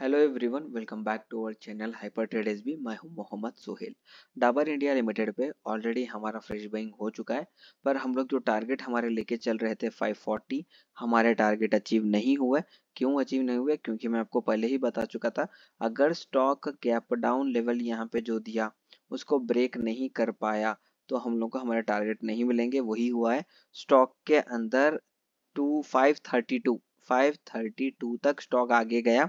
hello everyone welcome back to our channel hyper trade S B मैं हूं Mohammad Sohail Dabur India limited पे already हमारा fresh buying हो चुका है पर हम लोग जो टारगेट हमारे लेके चल रहे थे 540 हमारे टारगेट अचीव नहीं हुआ क्यों अचीव नहीं हुआ क्योंकि मैं आपको पहले ही बता चुका था अगर स्टॉक गैप डाउन लेवल यहाँ पे जो दिया उसको ब्रेक नहीं कर पाया तो हम लोग को हमारे टारगेट नहीं मिलेंगे वही हुआ है स्टॉक के अंदर टू फाइव थर्टी तक स्टॉक आगे गया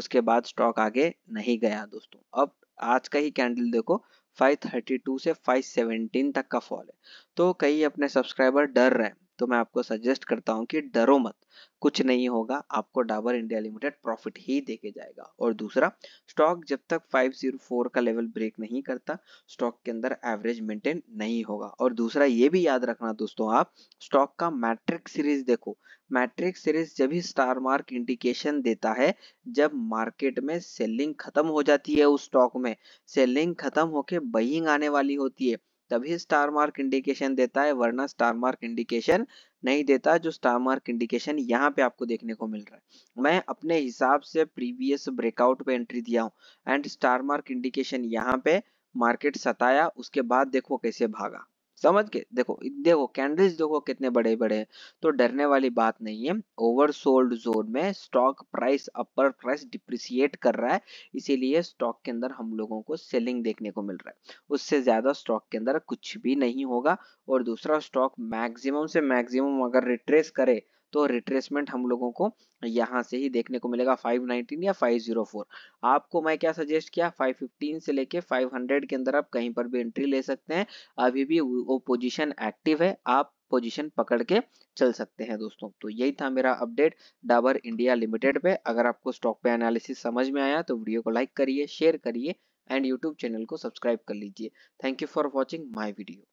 उसके बाद स्टॉक आगे नहीं गया दोस्तों अब आज का ही कैंडल देखो 532 से 517 तक का फॉल है तो कई अपने सब्सक्राइबर डर रहे हैं तो मैं आपको सजेस्ट करता हूं कि डरो मत कुछ नहीं होगा आपको डाबर इंडिया लिमिटेड प्रॉफिट ही देके जाएगा और दूसरा स्टॉक जब तक 504 का लेवल ब्रेक नहीं करता स्टॉक के अंदर एवरेज मेंटेन नहीं होगा और दूसरा ये भी याद रखना दोस्तों आप स्टॉक का मैट्रिक सीरीज देखो मैट्रिक सीरीज जब ही स्टार मार्क इंडिकेशन देता है जब मार्केट में सेलिंग खत्म हो जाती है उस स्टॉक में सेलिंग खत्म होके बइंग आने वाली होती है तभी स्टार मार्क इंडिकेशन देता है वरना स्टार मार्क इंडिकेशन नहीं देता जो स्टार मार्क इंडिकेशन यहाँ पे आपको देखने को मिल रहा है मैं अपने हिसाब से प्रीवियस ब्रेकआउट पे एंट्री दिया हूँ एंड स्टार मार्क इंडिकेशन यहाँ पे मार्केट सताया उसके बाद देखो कैसे भागा समझ के देखो देखो कैंडल्स देखो कितने बड़े बड़े हैं तो डरने वाली बात नहीं है ओवरसोल्ड जोन में stock price upper price depreciate कर रहा है इसीलिए स्टॉक के अंदर हम लोगों को सेलिंग देखने को मिल रहा है उससे ज्यादा स्टॉक के अंदर कुछ भी नहीं होगा और दूसरा स्टॉक मैक्सिमम से मैक्सिमम अगर रिट्रेस करे तो रिट्रेसमेंट हम लोगों को यहाँ से ही देखने को मिलेगा 519 या 504 आपको मैं क्या सजेस्ट किया 515 से लेके 500 के अंदर आप कहीं पर भी एंट्री ले सकते हैं अभी भी वो पोजीशन एक्टिव है आप पोजीशन पकड़ के चल सकते हैं दोस्तों तो यही था मेरा अपडेट डाबर इंडिया लिमिटेड पे अगर आपको स्टॉक पे एनालिसिस समझ में आया तो वीडियो को लाइक करिए शेयर करिए एंड यूट्यूब चैनल को सब्सक्राइब कर लीजिए thank you for watching my video